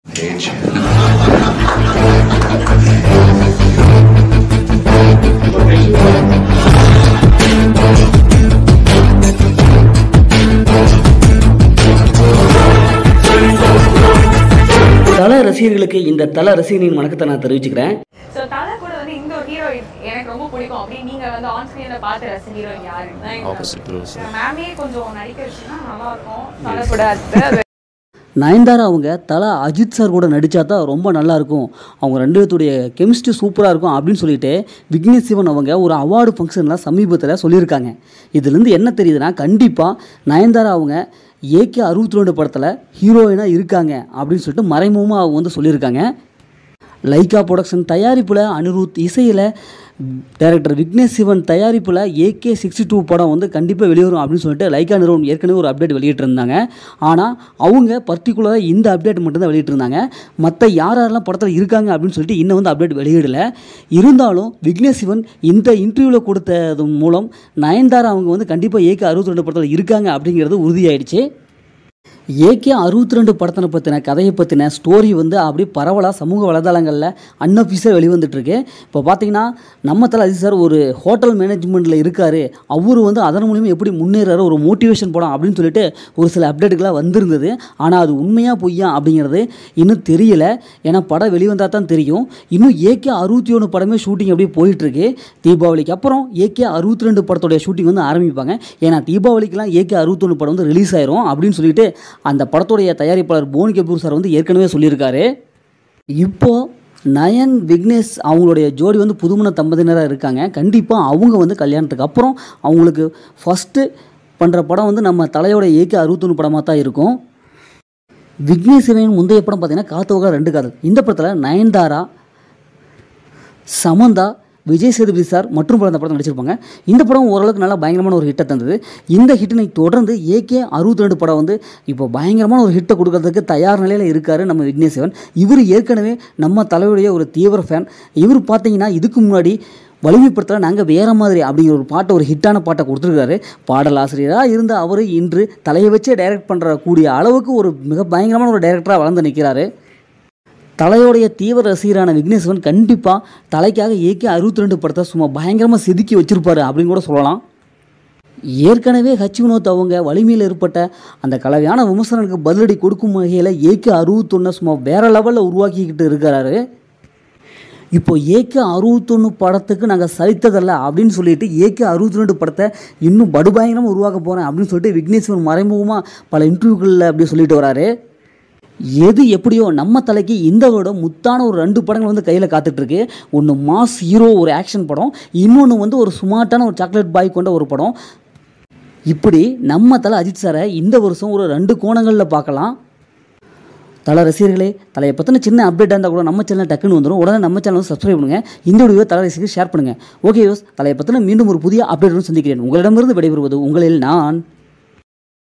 தல ரசிகர்களுக்கு இந்த தல ரசிகனின் வணக்கத்தை நான் தெரிவிச்சுக்கிறேன் எனக்கு ரொம்ப பிடிக்கும் அப்படின்னு நீங்க வந்து ஆன் ஸ்கிரீன்ல யாரு மேமே கொஞ்சம் நடிக்க நல்லா இருக்கும் தலை நயன்தாரா அவங்க தலா அஜித் சார் கூட நடித்தா தான் ரொம்ப நல்லாயிருக்கும் அவங்க ரெண்டு பேர்த்துடைய கெமிஸ்ட்ரி சூப்பராக இருக்கும் அப்படின்னு சொல்லிட்டு விக்னேஷ் சிவன் அவங்க ஒரு அவார்டு ஃபங்க்ஷனில் சமீபத்தில் சொல்லியிருக்காங்க இதுலேருந்து என்ன தெரியுதுன்னா கண்டிப்பாக நயன்தாரா அவங்க ஏகே அறுபத்தி ரெண்டு படத்தில் ஹீரோயினாக இருக்காங்க அப்படின்னு சொல்லிட்டு மறைமுகமாக அவங்க வந்து சொல்லியிருக்காங்க லைக்கா ப்ரொடக்ஷன் தயாரிப்பில் அனிருத் இசையில் டேரக்டர் விக்னேஷ் சிவன் தயாரிப்பில் ஏகே சிக்ஸ்டி டூ படம் வந்து கண்டிப்பாக வெளிவரும் அப்படின்னு சொல்லிட்டு லைக்கா நிறுவன் ஏற்கனவே ஒரு அப்டேட் வெளியிட்டிருந்தாங்க ஆனால் அவங்க பர்டிகுலராக இந்த அப்டேட் மட்டும்தான் வெளியிட்டிருந்தாங்க மற்ற யார் யாரெல்லாம் படத்தில் இருக்காங்க அப்படின்னு சொல்லிட்டு இன்னும் வந்து அப்டேட் வெளியிடலை இருந்தாலும் விக்னேஷ் சிவன் இந்த இன்டர்வியூவில் கொடுத்தது மூலம் நயன்தாரா அவங்க வந்து கண்டிப்பாக ஏகே அறுபத்தி ரெண்டு படத்தில் இருக்காங்க அப்படிங்கிறது உறுதியாயிடுச்சு ஏகே அறுபத்தி ரெண்டு படத்தினை பற்றின கதையை பற்றின ஸ்டோரி வந்து அப்படி பரவலாக சமூக வலைதளங்களில் அன்அஃபிஷியல் வெளிவந்துட்டுருக்கு இப்போ பார்த்தீங்கன்னா நம்ம தலை அஜித் சார் ஒரு ஹோட்டல் மேனேஜ்மெண்ட்டில் இருக்கார் அவர் வந்து அதன் மூலியமாக எப்படி முன்னேறாரு ஒரு மோட்டிவேஷன் படம் அப்படின்னு சொல்லிட்டு ஒரு சில அப்டேட்டுகளாக வந்திருந்தது ஆனால் அது உண்மையாக பொய்யா அப்படிங்கிறது இன்னும் தெரியல ஏன்னா படம் வெளிவந்தால் தான் தெரியும் இன்னும் ஏகே அறுபத்தி ஒன்று படமே ஷூட்டிங் அப்படியே போயிட்டுருக்கு தீபாவளிக்கு அப்புறம் ஏகே அறுபத்தி ரெண்டு படத்துடைய ஷூட்டிங் வந்து ஆரம்பிப்பாங்க ஏன்னா தீபாவளிக்கெலாம் ஏகே அறுபத்தொன்று படம் வந்து ரிலீஸ் ஆயிரும் அப்படின்னு சொல்லிட்டு அந்த படத்துடைய தயாரிப்பாளர் போனி கபூர் சார் வந்து ஏற்கனவே சொல்லியிருக்காரு இப்போது நயன் விக்னேஷ் அவங்களுடைய ஜோடி வந்து புதுமண தம்பதியினராக இருக்காங்க கண்டிப்பாக அவங்க வந்து கல்யாணத்துக்கு அப்புறம் அவங்களுக்கு ஃபஸ்ட்டு பண்ணுற படம் வந்து நம்ம தலையோட ஏகே அறுபத்தொன்று படமாக தான் இருக்கும் விக்னேஷ் சிவனின் முந்தைய படம் பார்த்தீங்கன்னா காத்தோகா ரெண்டு காதல் இந்த படத்தில் நயன்தாரா சமந்தா விஜய் சேதுபதி சார் மற்றும் பல அந்த படம் நடிச்சிருப்பாங்க இந்த படம் ஓரளவுக்கு நல்லா பயங்கரமான ஒரு ஹிட்டை தந்தது இந்த ஹிட்டினை தொடர்ந்து ஏகே அறுபத்தி ரெண்டு படம் வந்து இப்போ பயங்கரமான ஒரு ஹிட்டை கொடுக்கறதுக்கு தயார் நிலையில் இருக்கார் நம்ம விக்னேஸ்வன் இவர் ஏற்கனவே நம்ம தலைவருடைய ஒரு தீவிர ஃபேன் இவர் பார்த்தீங்கன்னா இதுக்கு முன்னாடி வலிமைப்படுத்தல நாங்கள் வேறு மாதிரி அப்படிங்கிற ஒரு பாட்டை ஒரு ஹிட்டான பாட்டை கொடுத்துருக்காரு பாடலாசிரியராக இருந்த அவர் இன்று தலையை வச்சே டைரக்ட் பண்ணுற கூடிய அளவுக்கு ஒரு மிக பயங்கரமான ஒரு டைரக்டராக வளர்ந்து நிற்கிறாரு தலையோடைய தீவிர ரசிகரான விக்னேஸ்வன் கண்டிப்பாக தலைக்காக ஏகே அறுபத்தி ரெண்டு படத்தை சும்மா பயங்கரமாக செதுக்கி வச்சுருப்பார் அப்படின்னு கூட சொல்லலாம் ஏற்கனவே ஹச் வினோத் அவங்க வலிமையில் ஏற்பட்ட அந்த கலவையான விமர்சனனுக்கு பதிலடி கொடுக்கும் வகையில் ஏகே அறுபத்தொன்னு சும்மா வேறு லெவலில் உருவாக்கிக்கிட்டு இருக்கிறாரு இப்போ ஏகே அறுபத்தொன்று படத்துக்கு நாங்கள் சலித்ததில்ல அப்படின்னு சொல்லிட்டு ஏகே அறுபத்தி ரெண்டு படத்தை இன்னும் படுபயங்கரமாக உருவாக்க போகிறேன் அப்படின்னு சொல்லிட்டு விக்னேஸ்வரன் மறைமுகமாக பல இன்டர்வியூக்களில் அப்படி சொல்லிட்டு வராரு எது எப்படியோ நம்ம தலைக்கு இந்த விட முத்தான ஒரு ரெண்டு படங்கள் வந்து கையில் காத்துட்ருக்கு ஒன்று மாஸ் ஹீரோ ஒரு ஆக்ஷன் படம் இன்னொன்று வந்து ஒரு சுமார்ட்டான ஒரு சாக்லேட் பாய் கொண்ட ஒரு படம் இப்படி நம்ம தலை அஜித் சாரை இந்த வருஷம் ஒரு ரெண்டு கோணங்களில் பார்க்கலாம் தலை ரசிகர்களே தலையை பற்றின சின்ன அப்டேட் இருந்தால் கூட நம்ம சேனல் டக்குன்னு வந்துடும் உடனே நம்ம சேனல் சப்ஸ்கிரைப் பண்ணுங்கள் இந்த வீடியோ தலை ரசிகர்கள் ஷேர் பண்ணுங்கள் ஓகே யோஸ் தலையை பற்றின மீண்டும் ஒரு புதிய அப்டேட் சந்திக்கிறேன் உங்களிடமிருந்து விடைபெறுவது உங்களில் நான்